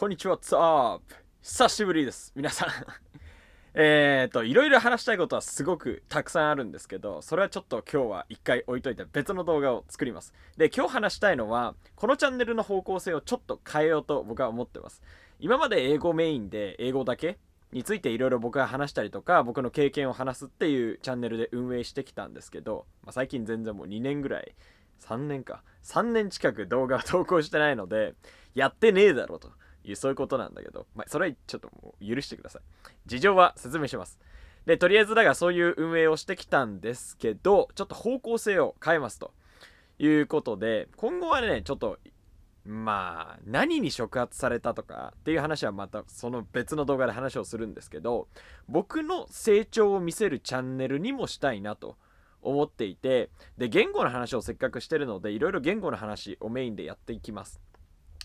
こんにちは、ツアープ久しぶりです、皆さん えっと、いろいろ話したいことはすごくたくさんあるんですけど、それはちょっと今日は一回置いといて別の動画を作ります。で、今日話したいのは、このチャンネルの方向性をちょっと変えようと僕は思ってます。今まで英語メインで英語だけについていろいろ僕が話したりとか、僕の経験を話すっていうチャンネルで運営してきたんですけど、まあ、最近全然もう2年ぐらい、3年か、3年近く動画を投稿してないので、やってねえだろと。いうそういうことなんだけど、まあ、それはちょっともう許してください事情は説明しますでとりあえずだがそういう運営をしてきたんですけどちょっと方向性を変えますということで今後はねちょっとまあ何に触発されたとかっていう話はまたその別の動画で話をするんですけど僕の成長を見せるチャンネルにもしたいなと思っていてで言語の話をせっかくしてるのでいろいろ言語の話をメインでやっていきます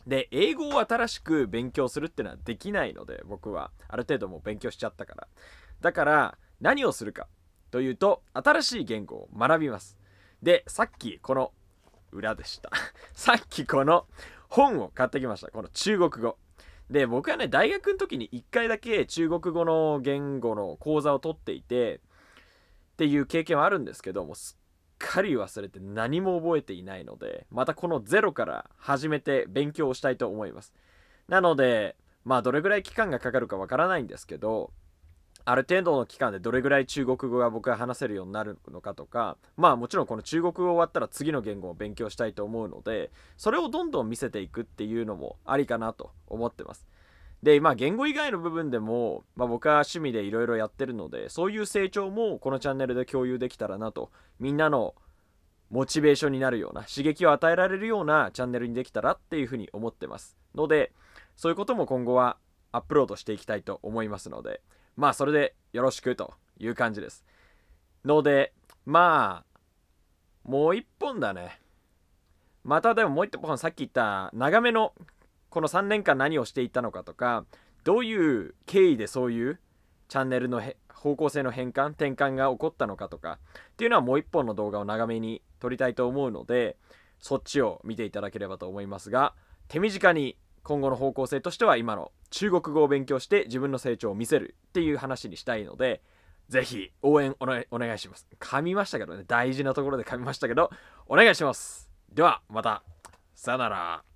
で英語を新しく勉強するっていうのはできないので僕はある程度もう勉強しちゃったからだから何をするかというと新しい言語を学びますでさっきこの裏でした さっきこの本を買ってきましたこの中国語で僕はね大学の時に1回だけ中国語の言語の講座を取っていてっていう経験はあるんですけどもすかり忘れて何も覚えていないので、またこのゼロから始めて勉強をしたいと思います。なので、まあどれぐらい期間がかかるかわからないんですけど、ある程度の期間でどれぐらい中国語が僕が話せるようになるのかとかまあもちろんこの中国語終わったら次の言語を勉強したいと思うのでそれをどんどん見せていくっていうのもありかなと思ってますで、まあ、言語以外の部分でも、まあ、僕は趣味でいろいろやってるので、そういう成長もこのチャンネルで共有できたらなと、みんなのモチベーションになるような、刺激を与えられるようなチャンネルにできたらっていうふうに思ってます。ので、そういうことも今後はアップロードしていきたいと思いますので、まあ、それでよろしくという感じです。ので、まあ、もう一本だね。またでももう一本さっき言った長めのこの3年間何をしていたのかとかどういう経緯でそういうチャンネルの方向性の変換転換が起こったのかとかっていうのはもう1本の動画を長めに撮りたいと思うのでそっちを見ていただければと思いますが手短に今後の方向性としては今の中国語を勉強して自分の成長を見せるっていう話にしたいのでぜひ応援お,、ね、お願いします。噛みましたけどね、大事なところで噛みましたけど、お願いします。ではまた、さよなら。